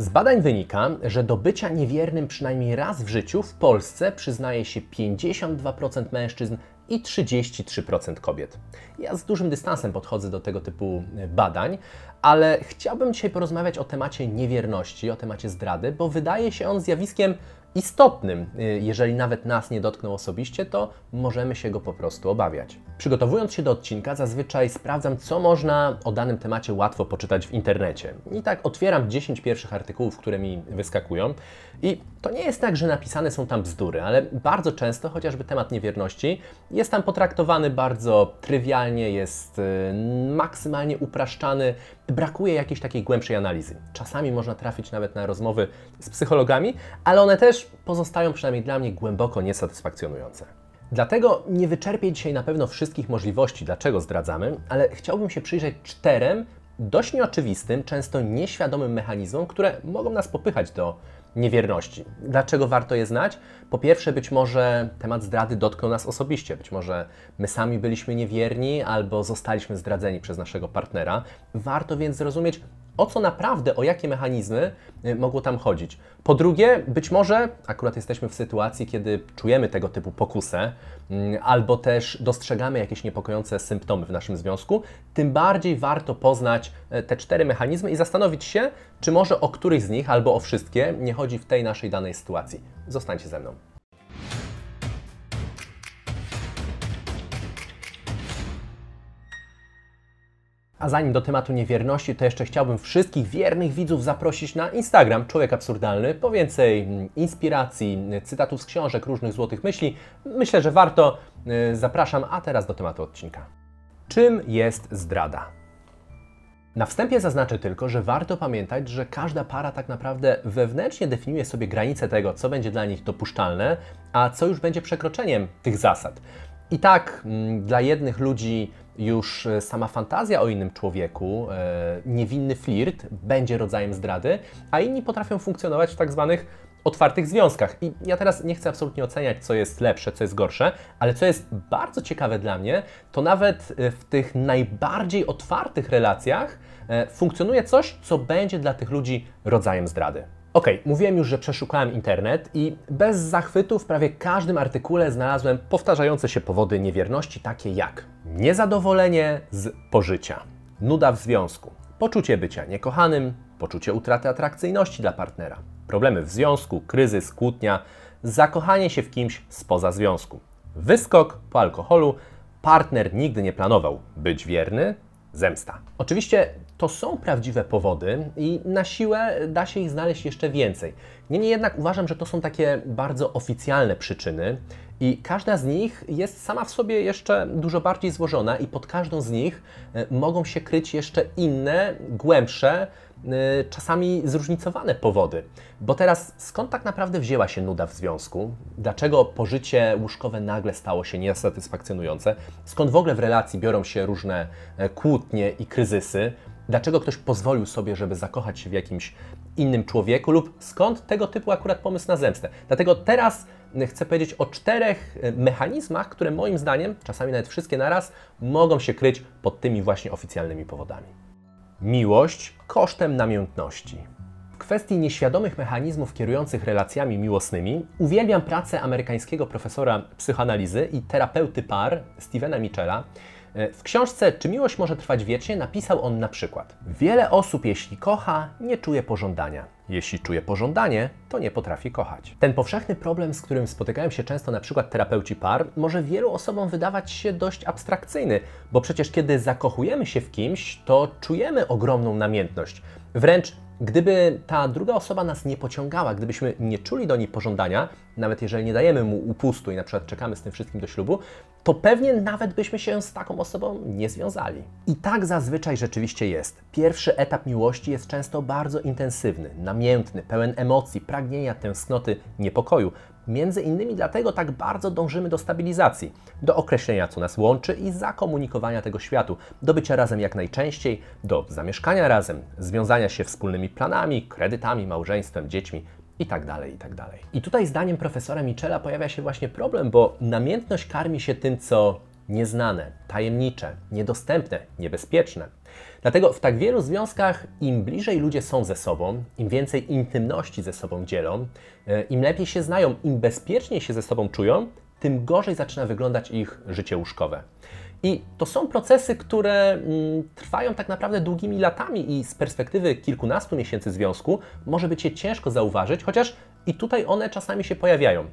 Z badań wynika, że do bycia niewiernym przynajmniej raz w życiu w Polsce przyznaje się 52% mężczyzn i 33% kobiet. Ja z dużym dystansem podchodzę do tego typu e, badań, ale chciałbym dzisiaj porozmawiać o temacie niewierności, o temacie zdrady, bo wydaje się on zjawiskiem istotnym. Y, jeżeli nawet nas nie dotkną osobiście, to możemy się go po prostu obawiać. Przygotowując się do odcinka, zazwyczaj sprawdzam, co można o danym temacie łatwo poczytać w internecie. I tak otwieram 10 pierwszych artykułów, które mi wyskakują. I to nie jest tak, że napisane są tam bzdury, ale bardzo często, chociażby temat niewierności, jest tam potraktowany bardzo trywialnie, jest y, maksymalnie upraszczany, brakuje jakiejś takiej głębszej analizy. Czasami można trafić nawet na rozmowy z psychologami, ale one też pozostają przynajmniej dla mnie głęboko niesatysfakcjonujące. Dlatego nie wyczerpię dzisiaj na pewno wszystkich możliwości, dlaczego zdradzamy, ale chciałbym się przyjrzeć czterem dość nieoczywistym, często nieświadomym mechanizmom, które mogą nas popychać do niewierności. Dlaczego warto je znać? Po pierwsze, być może temat zdrady dotknął nas osobiście, być może my sami byliśmy niewierni albo zostaliśmy zdradzeni przez naszego partnera. Warto więc zrozumieć, o co naprawdę, o jakie mechanizmy y, mogło tam chodzić. Po drugie, być może akurat jesteśmy w sytuacji, kiedy czujemy tego typu pokusę, mm, albo też dostrzegamy jakieś niepokojące symptomy w naszym związku, tym bardziej warto poznać e, te cztery mechanizmy i zastanowić się, czy może o któryś z nich albo o wszystkie nie chodzi w tej naszej danej sytuacji. Zostańcie ze mną. A zanim do tematu niewierności, to jeszcze chciałbym wszystkich wiernych widzów zaprosić na Instagram Człowiek Absurdalny po więcej mm, inspiracji, mm, cytatów z książek, różnych złotych myśli. Myślę, że warto. Y, zapraszam, a teraz do tematu odcinka. Czym jest zdrada? Na wstępie zaznaczę tylko, że warto pamiętać, że każda para tak naprawdę wewnętrznie definiuje sobie granice tego, co będzie dla nich dopuszczalne, a co już będzie przekroczeniem tych zasad. I tak mm, dla jednych ludzi już e, sama fantazja o innym człowieku, e, niewinny flirt będzie rodzajem zdrady, a inni potrafią funkcjonować w tak zwanych otwartych związkach. I ja teraz nie chcę absolutnie oceniać, co jest lepsze, co jest gorsze, ale co jest bardzo ciekawe dla mnie, to nawet e, w tych najbardziej otwartych relacjach E, funkcjonuje coś, co będzie dla tych ludzi rodzajem zdrady. Ok, mówiłem już, że przeszukałem internet i bez zachwytu w prawie każdym artykule znalazłem powtarzające się powody niewierności, takie jak niezadowolenie z pożycia, nuda w związku, poczucie bycia niekochanym, poczucie utraty atrakcyjności dla partnera, problemy w związku, kryzys, kłótnia, zakochanie się w kimś spoza związku, wyskok po alkoholu, partner nigdy nie planował być wierny, zemsta. Oczywiście to są prawdziwe powody i na siłę da się ich znaleźć jeszcze więcej. Niemniej jednak uważam, że to są takie bardzo oficjalne przyczyny i każda z nich jest sama w sobie jeszcze dużo bardziej złożona i pod każdą z nich e, mogą się kryć jeszcze inne, głębsze, e, czasami zróżnicowane powody. Bo teraz skąd tak naprawdę wzięła się nuda w związku? Dlaczego pożycie łóżkowe nagle stało się niesatysfakcjonujące? Skąd w ogóle w relacji biorą się różne e, kłótnie i kryzysy? dlaczego ktoś pozwolił sobie, żeby zakochać się w jakimś innym człowieku lub skąd tego typu akurat pomysł na zemstę. Dlatego teraz mm, chcę powiedzieć o czterech e, mechanizmach, które moim zdaniem, czasami nawet wszystkie naraz, mogą się kryć pod tymi właśnie oficjalnymi powodami. Miłość kosztem namiętności. W kwestii nieświadomych mechanizmów kierujących relacjami miłosnymi uwielbiam pracę amerykańskiego profesora psychoanalizy i terapeuty par Stevena Michela, E, w książce Czy miłość może trwać wiecznie napisał on na przykład: Wiele osób, jeśli kocha, nie czuje pożądania. Jeśli czuje pożądanie, to nie potrafi kochać. Ten powszechny problem, z którym spotykają się często na przykład terapeuci par, może wielu osobom wydawać się dość abstrakcyjny, bo przecież kiedy zakochujemy się w kimś, to czujemy ogromną namiętność. Wręcz Gdyby ta druga osoba nas nie pociągała, gdybyśmy nie czuli do niej pożądania, nawet jeżeli nie dajemy mu upustu i na przykład czekamy z tym wszystkim do ślubu, to pewnie nawet byśmy się z taką osobą nie związali. I tak zazwyczaj rzeczywiście jest. Pierwszy etap miłości jest często bardzo intensywny, namiętny, pełen emocji, pragnienia, tęsknoty, niepokoju. Między innymi dlatego tak bardzo dążymy do stabilizacji, do określenia, co nas łączy i zakomunikowania tego światu, do bycia razem jak najczęściej, do zamieszkania razem, związania się wspólnymi planami, kredytami, małżeństwem, dziećmi itd. Tak i tak dalej. I tutaj zdaniem profesora Michela pojawia się właśnie problem, bo namiętność karmi się tym, co nieznane, tajemnicze, niedostępne, niebezpieczne. Dlatego w tak wielu związkach im bliżej ludzie są ze sobą, im więcej intymności ze sobą dzielą, e, im lepiej się znają, im bezpieczniej się ze sobą czują, tym gorzej zaczyna wyglądać ich życie łóżkowe. I to są procesy, które mm, trwają tak naprawdę długimi latami i z perspektywy kilkunastu miesięcy związku może być je ciężko zauważyć, chociaż i tutaj one czasami się pojawiają.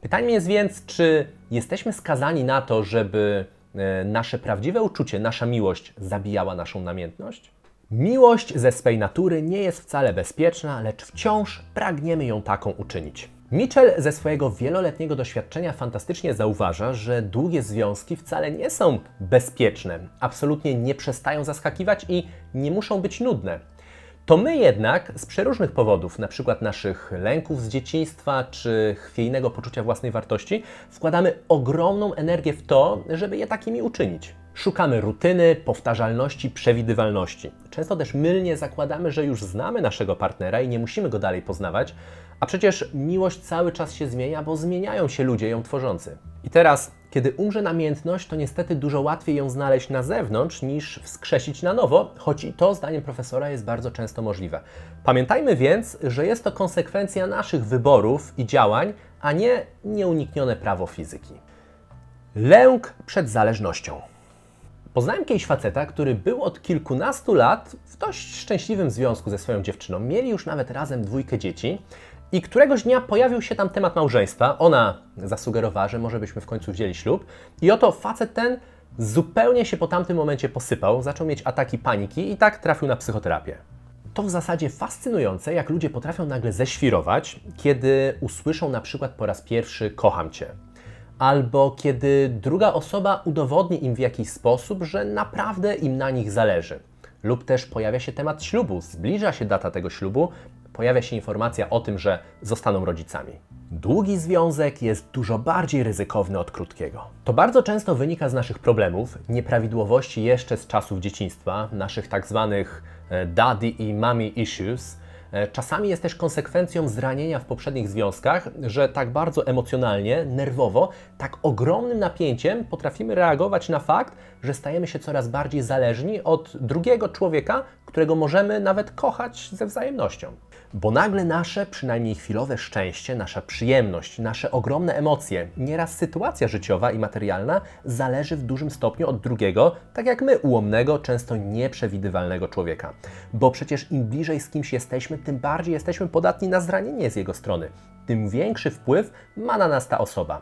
Pytanie jest więc, czy jesteśmy skazani na to, żeby E, nasze prawdziwe uczucie, nasza miłość zabijała naszą namiętność? Miłość ze swej natury nie jest wcale bezpieczna, lecz wciąż pragniemy ją taką uczynić. Mitchell ze swojego wieloletniego doświadczenia fantastycznie zauważa, że długie związki wcale nie są bezpieczne, absolutnie nie przestają zaskakiwać i nie muszą być nudne. To my jednak z przeróżnych powodów, na przykład naszych lęków z dzieciństwa czy chwiejnego poczucia własnej wartości, wkładamy ogromną energię w to, żeby je takimi uczynić. Szukamy rutyny, powtarzalności, przewidywalności. Często też mylnie zakładamy, że już znamy naszego partnera i nie musimy go dalej poznawać, a przecież miłość cały czas się zmienia, bo zmieniają się ludzie ją tworzący. I teraz kiedy umrze namiętność, to niestety dużo łatwiej ją znaleźć na zewnątrz niż wskrzesić na nowo, choć i to, zdaniem profesora, jest bardzo często możliwe. Pamiętajmy więc, że jest to konsekwencja naszych wyborów i działań, a nie nieuniknione prawo fizyki. Lęk przed zależnością. Poznałem kiedyś faceta, który był od kilkunastu lat w dość szczęśliwym związku ze swoją dziewczyną. Mieli już nawet razem dwójkę dzieci. I któregoś dnia pojawił się tam temat małżeństwa. Ona zasugerowała, że może byśmy w końcu wzięli ślub. I oto facet ten zupełnie się po tamtym momencie posypał, zaczął mieć ataki paniki i tak trafił na psychoterapię. To w zasadzie fascynujące, jak ludzie potrafią nagle ześwirować, kiedy usłyszą na przykład po raz pierwszy kocham cię. Albo kiedy druga osoba udowodni im w jakiś sposób, że naprawdę im na nich zależy. Lub też pojawia się temat ślubu, zbliża się data tego ślubu pojawia się informacja o tym, że zostaną rodzicami. Długi związek jest dużo bardziej ryzykowny od krótkiego. To bardzo często wynika z naszych problemów, nieprawidłowości jeszcze z czasów dzieciństwa, naszych tak zwanych e, daddy i mommy issues. E, czasami jest też konsekwencją zranienia w poprzednich związkach, że tak bardzo emocjonalnie, nerwowo, tak ogromnym napięciem potrafimy reagować na fakt, że stajemy się coraz bardziej zależni od drugiego człowieka, którego możemy nawet kochać ze wzajemnością. Bo nagle nasze, przynajmniej chwilowe szczęście, nasza przyjemność, nasze ogromne emocje, nieraz sytuacja życiowa i materialna zależy w dużym stopniu od drugiego, tak jak my, ułomnego, często nieprzewidywalnego człowieka. Bo przecież im bliżej z kimś jesteśmy, tym bardziej jesteśmy podatni na zranienie z jego strony, tym większy wpływ ma na nas ta osoba.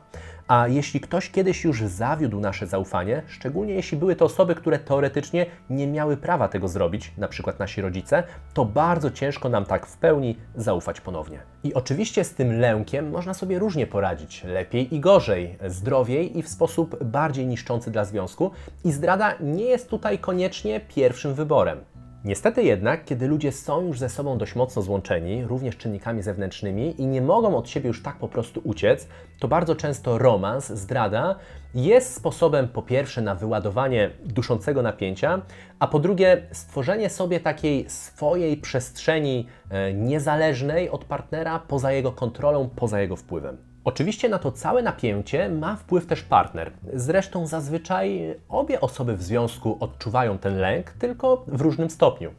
A jeśli ktoś kiedyś już zawiódł nasze zaufanie, szczególnie jeśli były to osoby, które teoretycznie nie miały prawa tego zrobić, na przykład nasi rodzice, to bardzo ciężko nam tak w pełni zaufać ponownie. I oczywiście z tym lękiem można sobie różnie poradzić, lepiej i gorzej, zdrowiej i w sposób bardziej niszczący dla związku i zdrada nie jest tutaj koniecznie pierwszym wyborem. Niestety jednak, kiedy ludzie są już ze sobą dość mocno złączeni, również czynnikami zewnętrznymi i nie mogą od siebie już tak po prostu uciec, to bardzo często romans, zdrada jest sposobem po pierwsze na wyładowanie duszącego napięcia, a po drugie stworzenie sobie takiej swojej przestrzeni e, niezależnej od partnera, poza jego kontrolą, poza jego wpływem. Oczywiście na to całe napięcie ma wpływ też partner. Zresztą zazwyczaj obie osoby w związku odczuwają ten lęk, tylko w różnym stopniu.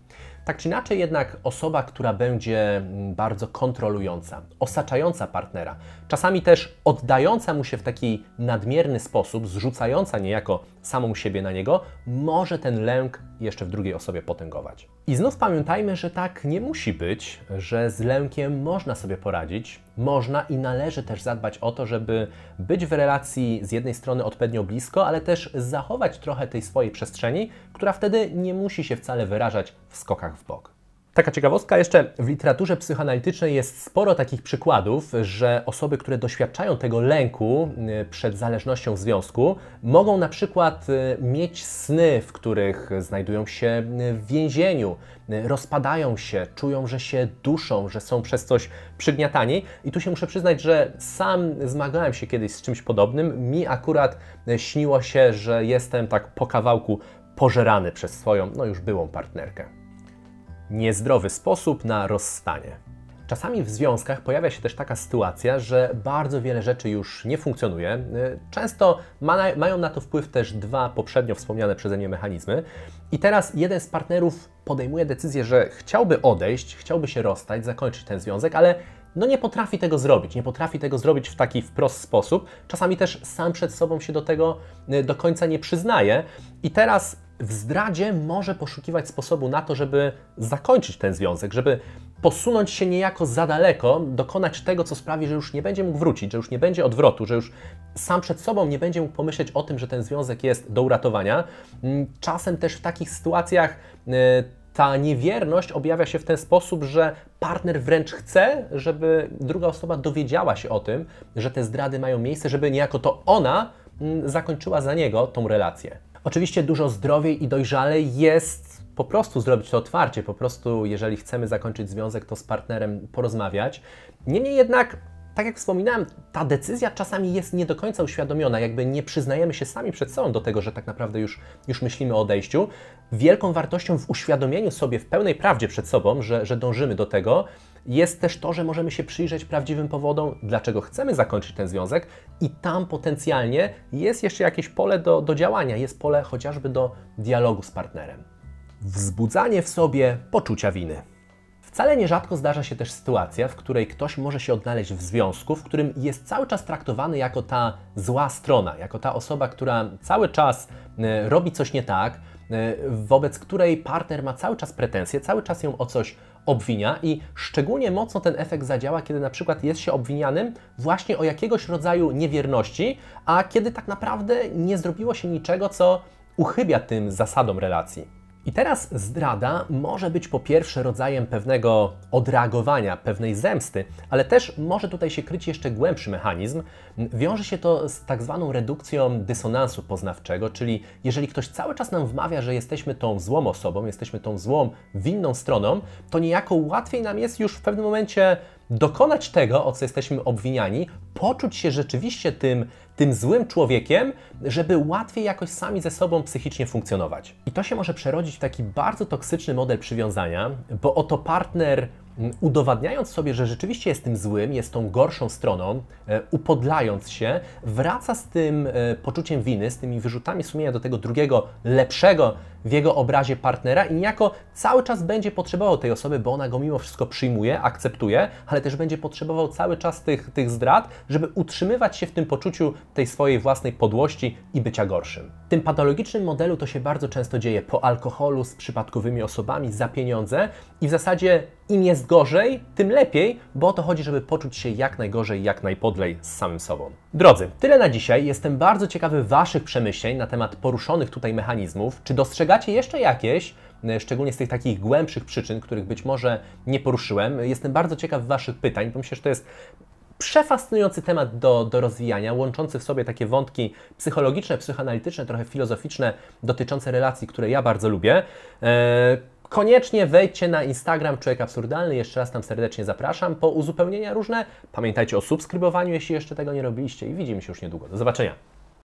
Tak czy inaczej, jednak osoba, która będzie bardzo kontrolująca, osaczająca partnera, czasami też oddająca mu się w taki nadmierny sposób, zrzucająca niejako samą siebie na niego, może ten lęk jeszcze w drugiej osobie potęgować. I znów pamiętajmy, że tak nie musi być, że z lękiem można sobie poradzić, można i należy też zadbać o to, żeby być w relacji z jednej strony odpowiednio blisko, ale też zachować trochę tej swojej przestrzeni, która wtedy nie musi się wcale wyrażać w skokach w bok. Taka ciekawostka, jeszcze w literaturze psychoanalitycznej jest sporo takich przykładów, że osoby, które doświadczają tego lęku y, przed zależnością w związku, mogą na przykład y, mieć sny, w których znajdują się y, w więzieniu, rozpadają się, czują, że się duszą, że są przez coś przygniatani. I tu się muszę przyznać, że sam zmagałem się kiedyś z czymś podobnym. Mi akurat śniło się, że jestem tak po kawałku pożerany przez swoją, no już byłą partnerkę niezdrowy sposób na rozstanie. Czasami w związkach pojawia się też taka sytuacja, że bardzo wiele rzeczy już nie funkcjonuje. Y, często ma na, mają na to wpływ też dwa poprzednio wspomniane przeze mnie mechanizmy. I teraz jeden z partnerów podejmuje decyzję, że chciałby odejść, chciałby się rozstać, zakończyć ten związek, ale no nie potrafi tego zrobić, nie potrafi tego zrobić w taki wprost sposób. Czasami też sam przed sobą się do tego y, do końca nie przyznaje. I teraz w zdradzie może poszukiwać sposobu na to, żeby zakończyć ten związek, żeby posunąć się niejako za daleko, dokonać tego, co sprawi, że już nie będzie mógł wrócić, że już nie będzie odwrotu, że już sam przed sobą nie będzie mógł pomyśleć o tym, że ten związek jest do uratowania. Mm, czasem też w takich sytuacjach y, ta niewierność objawia się w ten sposób, że partner wręcz chce, żeby druga osoba dowiedziała się o tym, że te zdrady mają miejsce, żeby niejako to ona mm, zakończyła za niego tą relację. Oczywiście dużo zdrowiej i dojrzalej jest po prostu zrobić to otwarcie, po prostu jeżeli chcemy zakończyć związek, to z partnerem porozmawiać. Niemniej jednak tak jak wspominałem, ta decyzja czasami jest nie do końca uświadomiona, jakby nie przyznajemy się sami przed sobą do tego, że tak naprawdę już, już myślimy o odejściu. Wielką wartością w uświadomieniu sobie w pełnej prawdzie przed sobą, że, że dążymy do tego, jest też to, że możemy się przyjrzeć prawdziwym powodom, dlaczego chcemy zakończyć ten związek, i tam potencjalnie jest jeszcze jakieś pole do, do działania, jest pole chociażby do dialogu z partnerem. Wzbudzanie w sobie poczucia winy. Wcale nierzadko zdarza się też sytuacja, w której ktoś może się odnaleźć w związku, w którym jest cały czas traktowany jako ta zła strona, jako ta osoba, która cały czas e, robi coś nie tak, e, wobec której partner ma cały czas pretensje, cały czas ją o coś obwinia i szczególnie mocno ten efekt zadziała, kiedy na przykład jest się obwinianym właśnie o jakiegoś rodzaju niewierności, a kiedy tak naprawdę nie zrobiło się niczego, co uchybia tym zasadom relacji. I teraz zdrada może być po pierwsze rodzajem pewnego odreagowania, pewnej zemsty, ale też może tutaj się kryć jeszcze głębszy mechanizm. Wiąże się to z tak zwaną redukcją dysonansu poznawczego, czyli jeżeli ktoś cały czas nam wmawia, że jesteśmy tą złą osobą, jesteśmy tą złą, winną stroną, to niejako łatwiej nam jest już w pewnym momencie dokonać tego, o co jesteśmy obwiniani, poczuć się rzeczywiście tym, tym złym człowiekiem, żeby łatwiej jakoś sami ze sobą psychicznie funkcjonować. I to się może przerodzić w taki bardzo toksyczny model przywiązania, bo oto partner mm, udowadniając sobie, że rzeczywiście jest tym złym, jest tą gorszą stroną, e, upodlając się, wraca z tym e, poczuciem winy, z tymi wyrzutami sumienia do tego drugiego, lepszego, w jego obrazie partnera i niejako cały czas będzie potrzebował tej osoby, bo ona go mimo wszystko przyjmuje, akceptuje, ale też będzie potrzebował cały czas tych, tych zdrad, żeby utrzymywać się w tym poczuciu tej swojej własnej podłości i bycia gorszym. W tym patologicznym modelu to się bardzo często dzieje po alkoholu z przypadkowymi osobami za pieniądze i w zasadzie im jest gorzej, tym lepiej, bo o to chodzi, żeby poczuć się jak najgorzej, jak najpodlej z samym sobą. Drodzy, tyle na dzisiaj. Jestem bardzo ciekawy Waszych przemyśleń na temat poruszonych tutaj mechanizmów. Czy dostrzegacie jeszcze jakieś, e, szczególnie z tych takich głębszych przyczyn, których być może nie poruszyłem? Jestem bardzo ciekaw Waszych pytań, bo myślę, że to jest przefascynujący temat do, do rozwijania, łączący w sobie takie wątki psychologiczne, psychoanalityczne, trochę filozoficzne, dotyczące relacji, które ja bardzo lubię. Eee, Koniecznie wejdźcie na Instagram Człowiek Absurdalny, jeszcze raz tam serdecznie zapraszam po uzupełnienia różne. Pamiętajcie o subskrybowaniu, jeśli jeszcze tego nie robiliście i widzimy się już niedługo. Do zobaczenia!